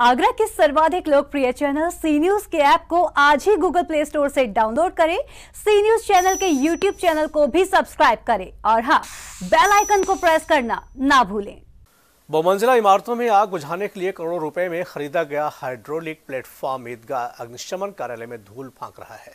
आगरा के सर्वाधिक लोकप्रिय चैनल सी न्यूज के ऐप को आज ही गूगल प्ले स्टोर से डाउनलोड करें सी न्यूज चैनल के यूट्यूब चैनल को भी सब्सक्राइब करें और हाँ बेल आइकन को प्रेस करना ना भूलें बहुमंजिला इमारतों में आग बुझाने के लिए करोड़ों रुपए में खरीदा गया हाइड्रोलिक प्लेटफॉर्म ईदगाह अग्निशमन कार्यालय में धूल फांक रहा है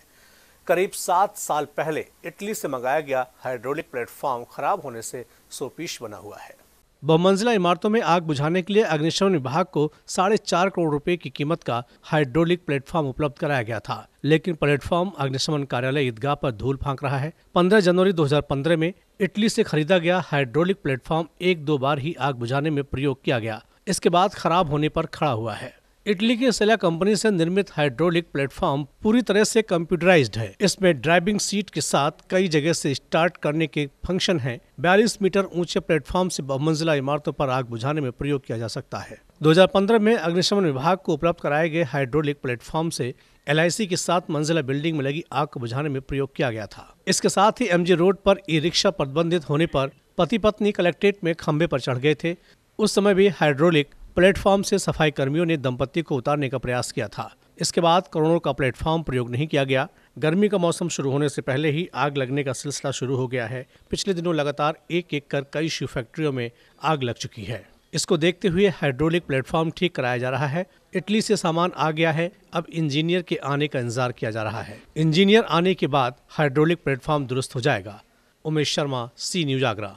करीब सात साल पहले इटली से मंगाया गया हाइड्रोलिक प्लेटफॉर्म खराब होने से सोपीश बना हुआ है बहुमंजिला इमारतों में आग बुझाने के लिए अग्निशमन विभाग को साढ़े चार करोड़ रुपए की कीमत का हाइड्रोलिक प्लेटफॉर्म उपलब्ध कराया गया था लेकिन प्लेटफॉर्म अग्निशमन कार्यालय ईदगाह पर धूल फांक रहा है 15 जनवरी 2015 में इटली से खरीदा गया हाइड्रोलिक प्लेटफॉर्म एक दो बार ही आग बुझाने में प्रयोग किया गया इसके बाद खराब होने पर खड़ा हुआ है इटली की सेला कंपनी से निर्मित हाइड्रोलिक प्लेटफॉर्म पूरी तरह से कंप्यूटराइज्ड है इसमें ड्राइविंग सीट के साथ कई जगह से स्टार्ट करने के फंक्शन हैं 42 मीटर ऊंचे प्लेटफॉर्म से बहुमंजिला इमारतों पर आग बुझाने में प्रयोग किया जा सकता है 2015 में अग्निशमन विभाग को उपलब्ध कराए गए हाइड्रोलिक प्लेटफॉर्म से एल के साथ मंजिला बिल्डिंग में लगी आग को बुझाने में प्रयोग किया गया था इसके साथ ही एम रोड पर ई रिक्शा प्रतिबंधित होने पर पति पत्नी कलेक्ट्रेट में खंबे पर चढ़ गए थे उस समय भी हाइड्रोलिक प्लेटफॉर्म से सफाई कर्मियों ने दंपति को उतारने का प्रयास किया था इसके बाद करोड़ों का प्लेटफॉर्म प्रयोग नहीं किया गया गर्मी का मौसम शुरू होने से पहले ही आग लगने का सिलसिला शुरू हो गया है पिछले दिनों लगातार एक एक कर कई शिव फैक्ट्रियों में आग लग चुकी है इसको देखते हुए हाइड्रोलिक प्लेटफॉर्म ठीक कराया जा रहा है इटली से सामान आ गया है अब इंजीनियर के आने का इंतजार किया जा रहा है इंजीनियर आने के बाद हाइड्रोलिक प्लेटफॉर्म दुरुस्त हो जाएगा उमेश शर्मा सी न्यूज आगरा